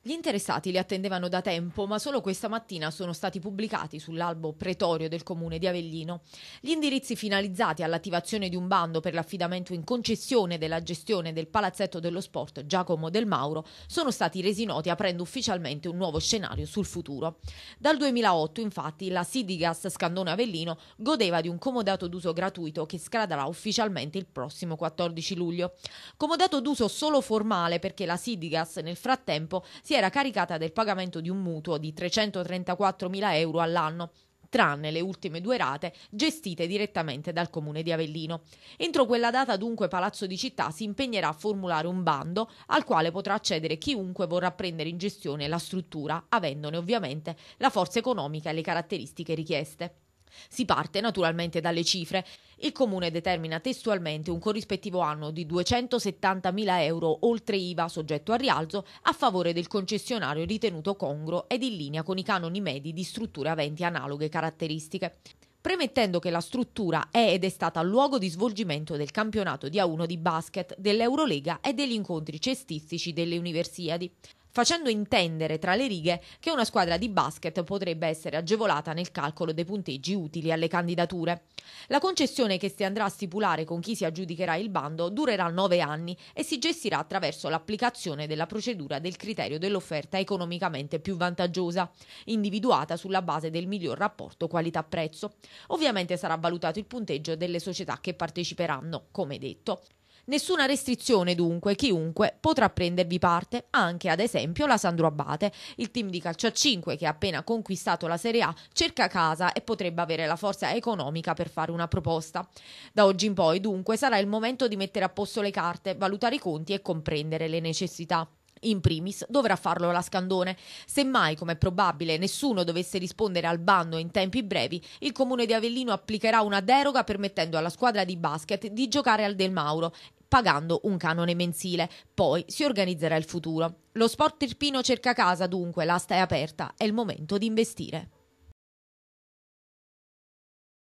Gli interessati li attendevano da tempo, ma solo questa mattina sono stati pubblicati sull'albo pretorio del comune di Avellino. Gli indirizzi finalizzati all'attivazione di un bando per l'affidamento in concessione della gestione del palazzetto dello sport Giacomo Del Mauro sono stati resi noti aprendo ufficialmente un nuovo scenario sul futuro. Dal 2008, infatti, la Sidigas Scandone Avellino godeva di un comodato d'uso gratuito che scadrà ufficialmente il prossimo 14 luglio. Comodato d'uso solo formale perché la Sidigas nel frattempo si era caricata del pagamento di un mutuo di 334.000 euro all'anno tranne le ultime due rate gestite direttamente dal comune di Avellino. Entro quella data dunque Palazzo di Città si impegnerà a formulare un bando al quale potrà accedere chiunque vorrà prendere in gestione la struttura, avendone ovviamente la forza economica e le caratteristiche richieste. Si parte naturalmente dalle cifre. Il comune determina testualmente un corrispettivo anno di 270.000 euro oltre IVA soggetto a rialzo a favore del concessionario ritenuto congruo ed in linea con i canoni medi di strutture aventi analoghe caratteristiche premettendo che la struttura è ed è stata luogo di svolgimento del campionato di A1 di basket, dell'Eurolega e degli incontri cestistici delle Universiadi facendo intendere tra le righe che una squadra di basket potrebbe essere agevolata nel calcolo dei punteggi utili alle candidature. La concessione che si andrà a stipulare con chi si aggiudicherà il bando durerà nove anni e si gestirà attraverso l'applicazione della procedura del criterio dell'offerta economicamente più vantaggiosa, individuata sulla base del miglior rapporto qualità-prezzo. Ovviamente sarà valutato il punteggio delle società che parteciperanno, come detto. Nessuna restrizione dunque, chiunque potrà prendervi parte, anche ad esempio la Sandro Abate. Il team di calcio a 5 che ha appena conquistato la Serie A cerca casa e potrebbe avere la forza economica per fare una proposta. Da oggi in poi dunque sarà il momento di mettere a posto le carte, valutare i conti e comprendere le necessità. In primis dovrà farlo la Scandone. Semmai, come è probabile, nessuno dovesse rispondere al bando in tempi brevi, il comune di Avellino applicherà una deroga permettendo alla squadra di basket di giocare al Del Mauro pagando un canone mensile. Poi si organizzerà il futuro. Lo sport irpino cerca casa, dunque, l'asta è aperta, è il momento di investire.